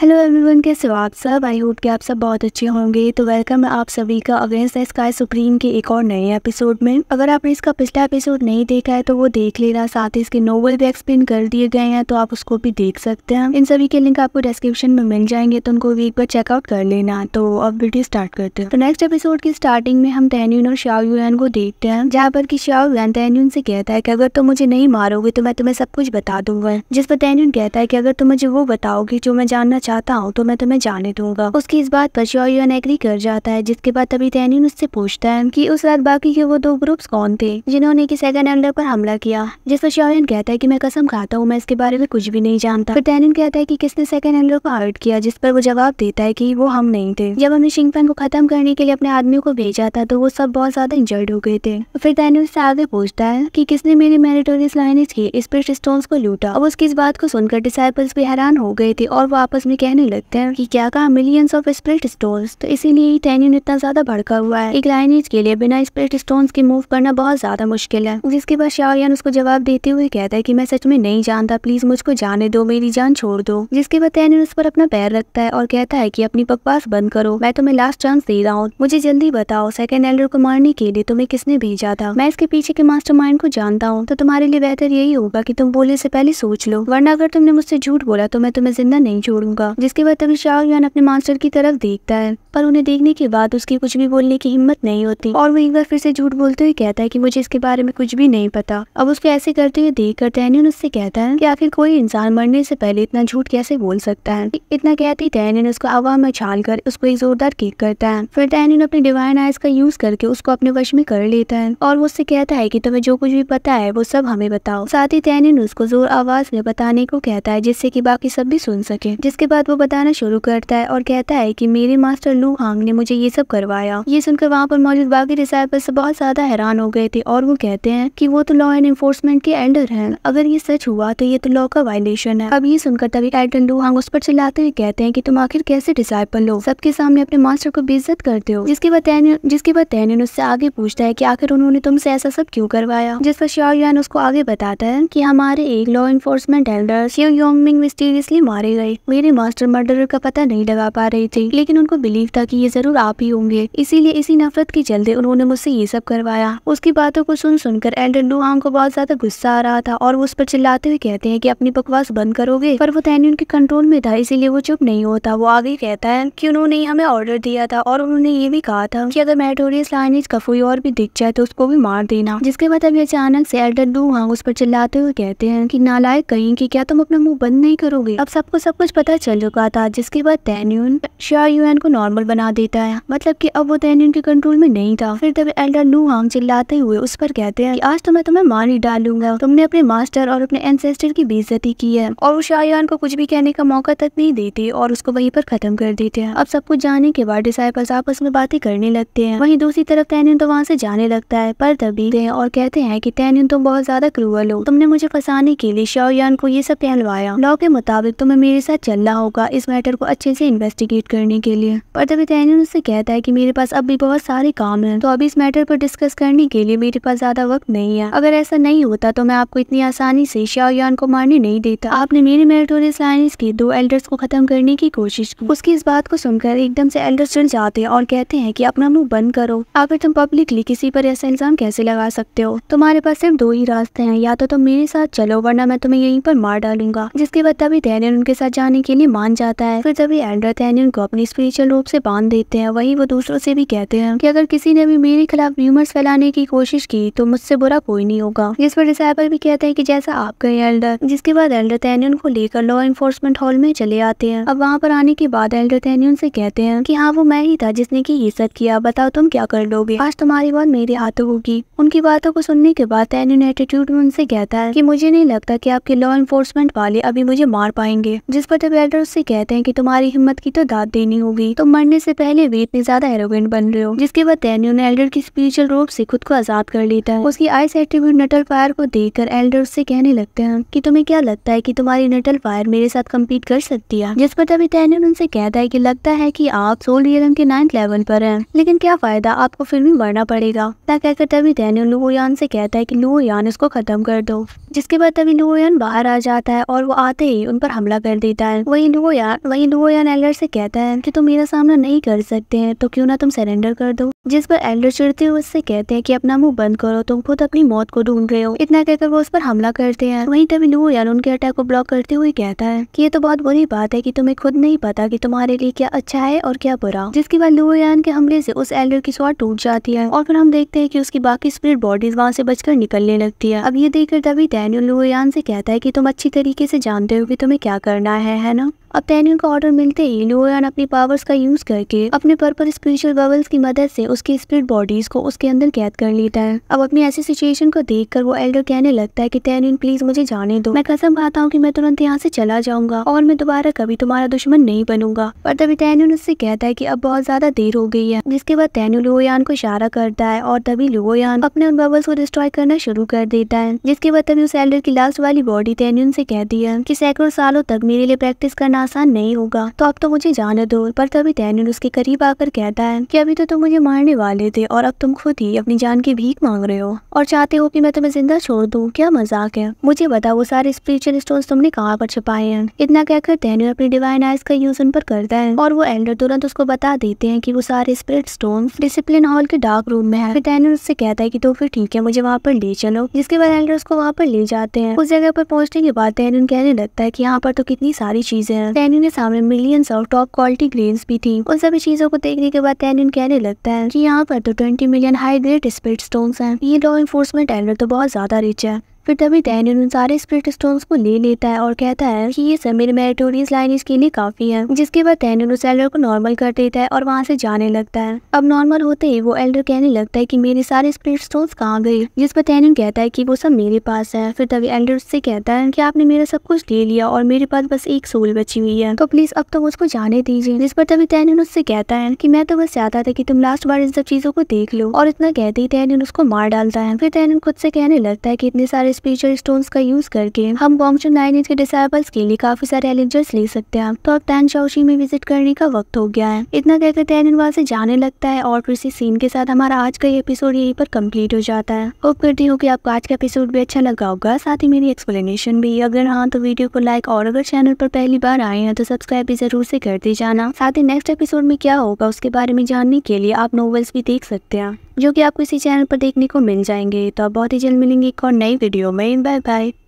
hello everyone कैसे हो आप सब आई होप कि आप सब बहुत अच्छे होंगे तो वेलकम है आप सभी का अगेंस्ट द स्काई सुप्रीम के एक और नए एपिसोड में अगर आपने इसका पिछला एपिसोड नहीं देखा है तो वो देख लेना साथ ही इसके नोवेल भी एक्सप्लेन कर दिए गए हैं तो आप उसको भी देख सकते हैं इन सभी के लिंक आपको डिस्क्रिप्शन में मिल जाएंगे तो उनको भी एक बार चेकआउट कर लेना तो अब वीडियो स्टार्ट करते हैं तो नेक्स्ट एपिसोड की स्टार्टिंग में हम तैन्यून और श्याव यून को देखते हैं जहाँ पर की शाह यून तैन्यून से कहता है की अगर तुम मुझे नहीं मारोगे तो मैं तुम्हें सब कुछ बता दूंगा जिस पर तैन्यून कहता है की अगर तुम मुझे वो बताओगे जो मैं जानना चाहता हूँ तो मैं तुम्हें जाने दूंगा उसकी इस बात पर शौर्यन एग्री कर जाता है जिसके बाद तभी तैनिन उससे पूछता है की उस रात बाकी के वो दो ग्रुप कौन थे जिन्होंने की सेकंड हैंडर पर हमला किया जिस पर शौर्यन कहता है की मैं कसम खाता हूँ मैं इसके बारे में कुछ भी नहीं जानता तैनिन कहता है की किसने सेकंड हैंडलर को अवॉइड किया जिस पर वो जवाब देता है की वो हम नहीं थे जब हमने शिंगपन को खत्म करने के लिए अपने आदमियों को भेजा था तो वो सब बहुत ज्यादा इंजर्ड हो गए थे फिर तैनिन उससे आगे पूछता है की किसने मेरी मेरिटोरियस लाइन की स्पिरिट स्टोन को लूटा अब उसकी इस बात को सुनकर डिसाइपल्स भी हैरान हो गए थे और वापस में भी कहने लगते हैं कि क्या कहा मिलियंस ऑफ स्प्लिट स्टोन तो इसीलिए ही टेनियन इतना ज्यादा भड़का हुआ है एक लाइनेज के लिए बिना स्प्लिट स्टोन के मूव करना बहुत ज्यादा मुश्किल है जिसके बाद शाहयान उसको जवाब देते हुए कहता है की मैं सच में नहीं जानता प्लीज मुझको जाने दो मेरी जान छोड़ दो जिसके बाद टेनियन उस पर अपना पैर रखता है और कहता है की अपनी बकवास बंद करो मैं तुम्हें लास्ट चांस दे रहा हूँ मुझे जल्दी बताओ सेकंड एल्डर को मारने के लिए तुम्हें किसने भेजा था मैं इसके पीछे के मास्टरमाइंड को जानता हूँ तो तुम्हारे लिए बेहतर यही होगा कि तुम बोलने से पहले सोच लो वरना अगर तुमने मुझसे झूठ बोला तो मैं तुम्हें जिंदा नहीं छोड़ूंगा होगा जिसके बाद तभी शाह अपने मास्टर की तरफ देखता है पर उन्हें देखने के बाद उसकी कुछ भी बोलने की हिम्मत नहीं होती और वो एक बार फिर से झूठ बोलते हुए कहता है की मुझे इसके बारे में कुछ भी नहीं पता अब उसको ऐसे करते हुए देख कर तैनियन उससे कहता है की आखिर कोई इंसान मरने से पहले इतना झूठ कैसे बोल सकता है इतना कहते ही तैनियन उसको हवा में छाल कर उसको एक जोरदार किक करता है फिर तैनियन अपने डिवाइन आइज का यूज करके उसको अपने वश में कर लेता है और वो उससे कहता है की तुम्हें जो कुछ भी पता है वो सब हमें बताओ साथ ही तैनियन उसको जोर आवाज में बताने को कहता है जिससे की बाकी सब भी सुन सके जिसके बाद वो बताना शुरू करता है और कहता है की मेरे मास्टर लू हांग ने मुझे ये सब करवाया ये सुनकर वहाँ पर मौजूद बाकी से बहुत ज्यादा हैरान हो गए थे और वो कहते हैं कि वो तो लॉ एंड एनफोर्समेंट के एल्डर हैं अगर ये सच हुआ तो ये तो लॉ का वायलेशन है अब ये सुनकर तभी एल्डर लू हांग उस पर चिल्लाते हुए कहते हैं की तुम आखिर कैसे डिसाइपल लो सबके सामने अपने मास्टर को बेजत करते हो जिसके बाद जिसके बाद तैनियन उससे आगे पूछता है की आखिर उन्होंने तुमसे ऐसा सब क्यूँ करवाया जिस पर श्योर उसको आगे बताता है की हमारे एक लॉ एनफोर्समेंट एल्डर शिव मिंग मिस्टीरियसली मारे गए मेरे मास्टर मर्डर का पता नहीं लगा पा रही थी लेकिन उनको बिलीव था कि ये जरूर आप ही होंगे इसीलिए इसी नफरत के चलते उन्होंने मुझसे ये सब करवाया उसकी बातों को सुन सुनकर एल्डन लुहांग को बहुत ज्यादा गुस्सा आ रहा था और वो उस पर चिल्लाते हुए कहते हैं कि अपनी बकवास बंद करोगे पर वो तैनी उनके कंट्रोल में था इसीलिए वो चुप नहीं होता वो आगे कहता है की उन्होंने हमें ऑर्डर दिया था और उन्होंने ये भी कहा था की अगर मेटोरियस लाइनेज कफुई और भी दिख जाए तो उसको भी मार देना जिसके बाद अभी अचानक से डू हाँ उस पर चिल्लाते हुए कहते हैं की नालायक कहीं की क्या तुम अपना मुंह बंद नहीं करोगे अब सबको सब कुछ पता चल चुका था जिसके बाद तैन्यून शाह को नॉर्मल बना देता है मतलब कि अब वो तैन तो के कंट्रोल में नहीं था फिर तब एल्डर नू हांग चिल्लाते हुए उस पर कहते हैं आज तो मैं तुम्हें मार ही डालूंगा तुमने अपने मास्टर और अपने एनसेस्टर की बेजती की है और वो शाहयान को कुछ भी कहने का मौका तक नहीं देते और उसको वहीं पर खत्म कर देते हैं अब सब कुछ जाने के बाद डिसाइपल्स आपस में बातें करने लगते हैं वहीं दूसरी तरफ तैनिन तो वहाँ से जाने लगता है पर तभी और कहते हैं कि तैनिन तुम बहुत ज्यादा क्रूअल हो तुमने मुझे फंसाने के लिए शाहयान को ये सब कहलवाया लॉ के मुताबिक तुम्हें मेरे साथ चलना होगा इस मैटर को अच्छे से इन्वेस्टिगेट करने के लिए पर तभी तैनियन उससे कहता है कि मेरे पास अब भी बहुत सारे काम हैं तो अभी इस मैटर पर डिस्कस करने के लिए मेरे पास ज्यादा वक्त नहीं है अगर ऐसा नहीं होता तो मैं आपको इतनी आसानी से शाओयान को मारने नहीं देता आपने मेरे मेरिटोरियस लाइन्स के दो एल्डर्स को खत्म करने की कोशिश की उसकी इस बात को सुनकर एकदम से एल्डर्स चल जाते हैं और कहते हैं की अपना मुँह बंद करो आखिर तुम पब्लिकली किसी पर ऐसा इल्जाम कैसे लगा सकते हो तुम्हारे पास सिर्फ दो ही रास्ते हैं या तो तुम मेरे साथ चलो वरना मैं तुम्हें यहीं पर मार डालूंगा जिसके बाद तभी तैनियन उनके साथ जाने के लिए मान जाता है फिर तभी एल्डर तैनियन को अपनी स्पिरिचुअल रूप से बांध देते हैं वही वो दूसरों से भी कहते हैं कि अगर किसी ने भी मेरे खिलाफ रूमर्स फैलाने की कोशिश की तो मुझसे बुरा कोई नहीं होगा जिस पर डिसाइबल भी कहते हैं कि जैसा आप गए एल्डर जिसके बाद एल्डर तैनियन को लेकर लॉ इन्फोर्समेंट हॉल में चले आते हैं अब वहाँ पर आने के बाद एल्डर तैनियन से कहते हैं की हाँ वो मैं ही था जिसने की ये सब किया बताओ तुम क्या कर लोगे आज तुम्हारी बात मेरे हाथों होगी उनकी बातों को सुनने के बाद तैनियन एटीट्यूड में उनसे कहता है की मुझे नहीं लगता की आपके लॉ इन्फोर्समेंट वाले अभी मुझे मार पाएंगे जिस पर जब एल्डर उससे कहते हैं की तुम्हारी हिम्मत की तो दाद देनी होगी तुम तो करने से पहले वे इतने ज्यादा एरोगेंट बन रहे हो जिसके बाद डैनियो ने एल्डर की स्पिरिचुअल रूप से खुद को आजाद कर लेता है उसकी आइस एट्रीब्यूट नटल फायर को देखकर एल्डर उससे कहने लगते हैं कि तुम्हें क्या लगता है कि तुम्हारी नटल फायर मेरे साथ कम्पीट कर सकती है जिस पर तभी डैनियल उनसे कहता है की लगता है की आप सोल रियलम के नाइन्थ लेवल पर है लेकिन क्या फायदा आपको फिर भी मरना पड़ेगा ना कहकर तभी डैनियल लुओयान से कहता है की लुओयान इसको खत्म कर दो जिसके बाद तभी लुओयान बाहर आ जाता है और वो आते ही उन पर हमला कर देता है वही लुओयान वही लुओयान एल्डर से कहता है की तुम मेरा सामना नहीं कर सकते हैं तो क्यों ना तुम सरेंडर कर दो जिस पर एल्डर चिड़ते हुए उससे कहते हैं कि अपना मुंह बंद करो तुम खुद अपनी मौत को ढूंढ रहे हो इतना कहकर वो उस पर हमला करते हैं वहीं तभी नूर यान उनके अटैक को ब्लॉक करते हुए कहता है कि ये तो बहुत बुरी बात है कि तुम्हें खुद नहीं पता कि तुम्हारे लिए क्या अच्छा है और क्या बुरा जिसके बाद नूर यान के हमले से उस एल्डर की स्वाद टूट जाती है और फिर हम देखते हैं की उसकी बाकी स्प्रिट बॉडीज वहाँ से बचकर निकलने लगती है अब ये देखकर तभी डैनियल यान से कहता है की तुम अच्छी तरीके से जानते हो की तुम्हें क्या करना है है ना अब डैनियल को ऑर्डर मिलते ही नूरयान अपनी पावर्स का यूज करके अपने पर्पल स्पिरिचुअल बबल्स की मदद से उसकी स्प्रिट बॉडीज़ को उसके अंदर कैद कर लेता है अब अपनी ऐसी सिचुएशन को देखकर वो एल्डर कहने लगता है की तेन प्लीज मुझे जाने दो मैं कसम खाता हूँ की मैं तुरंत यहाँ ऐसी चला जाऊंगा और मैं दोबारा कभी तुम्हारा दुश्मन नहीं बनूंगा पर तभी तैनिन उससे कहता है की अब बहुत ज्यादा देर हो गई है जिसके बाद तैनु लुओयान को इशारा करता है और तभी लुओयान अपने उन बबल्स को डिस्ट्रॉय करना शुरू कर देता है जिसके बाद तभी उस एल्डर की लास्ट वाली बॉडी तेन्यून से कहती है की सैकड़ों सालों तक मेरे लिए प्रैक्टिस करना आसान नहीं होगा तो अब तो मुझे जाने दो पर तभी तेन उसके करीब आकर कहता है की अभी तो तुम मुझे मार मरने वाले थे और अब तुम खुद ही अपनी जान की भीख मांग रहे हो और चाहते हो कि मैं तुम्हें जिंदा छोड़ दूँ क्या मजाक है मुझे बता वो सारे स्पिरिचुअल स्टोन तुमने कहाँ पर छुपाए हैं इतना कहकर तैनू अपनी डिवाइन आइज का यूज उन पर करता है और वो एल्डर तुरंत उसको बता देते हैं की वो सारे स्पिरिट स्टोन डिसिप्लिन हॉल के डार्क रूम में है फिर उससे कहता है की तो फिर ठीक है मुझे वहाँ पर ले चलो जिसके बाद एल्डर उसको वहाँ पर ले जाते हैं उस जगह पर पहुंचने के बाद तैनून कहने लगता है की यहाँ पर तो कितनी सारी चीजें हैं तैनू ने सामने मिलियंस और टॉप क्वालिटी ग्रेन्स भी थी उन सभी चीजों को देखने के बाद तैनून कहने लगता है जी यहाँ पर तो 20 million high grade speed stones हैं ये लॉ इन्फोर्समेंट एंगल तो बहुत ज्यादा रिच है फिर तभी डैन उन सारे स्प्रिट स्टोन को ले लेता है और कहता है कि ये समीर मेरेटोरियस लाइन इसके लिए काफी है जिसके बाद डैन उस एल्डर को नॉर्मल कर देता है और वहाँ से जाने लगता है अब नॉर्मल होते ही वो एल्डर कहने लगता है की मेरे सारे स्प्रिट स्टोन कहाँ गए जिस पर तैनन कहता है की वो सब मेरे पास है फिर तभी एल्डर उससे कहता है की आपने मेरा सब कुछ ले लिया और मेरे पास बस एक सोल बची हुई है तो प्लीज अब तो उसको जाने दीजिए जिस पर तभी तैनन उससे कहता है की मैं तो बस चाहता था की तुम लास्ट बार इन सब चीजों को देख लो और इतना कहते ही तैनन उसको मार डालता है फिर तैनन खुद से कहने लगता है की इतने सारे स्पिरिचुअल स्टोन का यूज करके हम बॉन्गचन लाइनेज के डिसाइबल्स के लिए काफी सारे एलेंजर्स ले सकते हैं तो अब तैन चौशी में विजिट करने का वक्त हो गया है इतना कहकर तैन वहाँ से जाने लगता है और फिर इसी सीन के साथ हमारा आज का एपिसोड यही पर कम्प्लीट हो जाता है होप करती हूँ की आपको आज का एपिसोड भी अच्छा लगा होगा साथ ही मेरी एक्सप्लेनेशन भी अगर हाँ तो वीडियो को लाइक और अगर चैनल पर पहली बार आए हैं तो सब्सक्राइब भी जरूर से कर दी जाना साथ ही नेक्स्ट एपिसोड में क्या होगा उसके बारे में जानने के लिए आप नॉवेल्स भी देख सकते हैं जो कि आपको इसी चैनल पर देखने को मिल जाएंगे तो आप बहुत ही जल्द मिलेंगे एक और नई वीडियो में बाय बाय